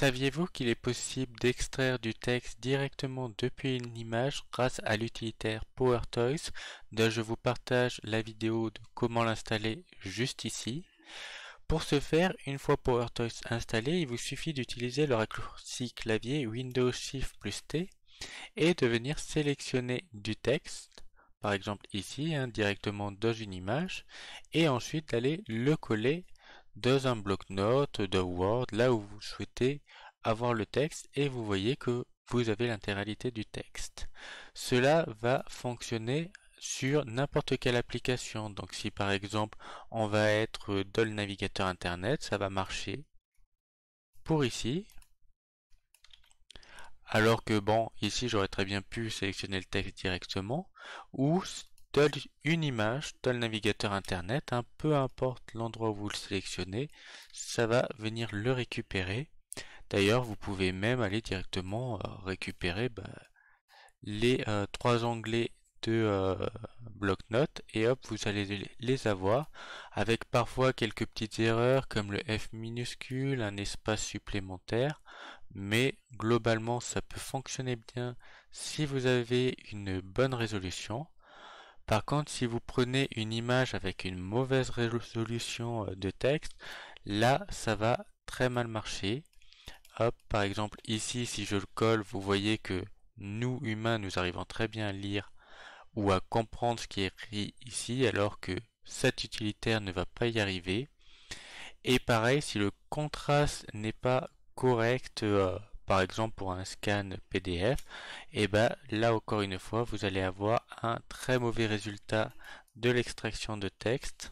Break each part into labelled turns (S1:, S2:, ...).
S1: Saviez-vous qu'il est possible d'extraire du texte directement depuis une image grâce à l'utilitaire PowerToys dont je vous partage la vidéo de comment l'installer juste ici. Pour ce faire, une fois PowerToys installé, il vous suffit d'utiliser le raccourci clavier Windows Shift plus T et de venir sélectionner du texte, par exemple ici, hein, directement dans une image, et ensuite d'aller le coller dans un bloc-notes de Word, là où vous souhaitez avoir le texte et vous voyez que vous avez l'intégralité du texte. Cela va fonctionner sur n'importe quelle application. Donc si par exemple on va être dans le navigateur internet, ça va marcher pour ici. Alors que bon, ici j'aurais très bien pu sélectionner le texte directement ou Telle une image, dans le navigateur internet, hein, peu importe l'endroit où vous le sélectionnez, ça va venir le récupérer. D'ailleurs, vous pouvez même aller directement euh, récupérer bah, les euh, trois onglets de euh, bloc-notes et hop, vous allez les avoir avec parfois quelques petites erreurs comme le F minuscule, un espace supplémentaire, mais globalement ça peut fonctionner bien si vous avez une bonne résolution. Par contre, si vous prenez une image avec une mauvaise résolution euh, de texte, là, ça va très mal marcher. Hop, par exemple, ici, si je le colle, vous voyez que nous, humains, nous arrivons très bien à lire ou à comprendre ce qui est écrit ici, alors que cet utilitaire ne va pas y arriver. Et pareil, si le contraste n'est pas correct, euh, par exemple pour un scan PDF, et eh ben là encore une fois vous allez avoir un très mauvais résultat de l'extraction de texte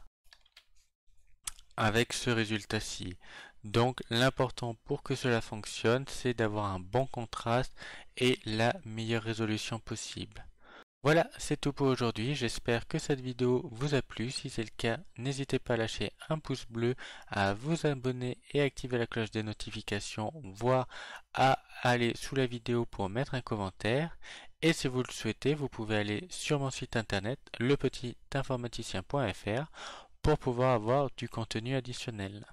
S1: avec ce résultat-ci. Donc l'important pour que cela fonctionne, c'est d'avoir un bon contraste et la meilleure résolution possible. Voilà, c'est tout pour aujourd'hui. J'espère que cette vidéo vous a plu. Si c'est le cas, n'hésitez pas à lâcher un pouce bleu, à vous abonner et activer la cloche des notifications, voire à aller sous la vidéo pour mettre un commentaire. Et si vous le souhaitez, vous pouvez aller sur mon site internet lepetitinformaticien.fr pour pouvoir avoir du contenu additionnel.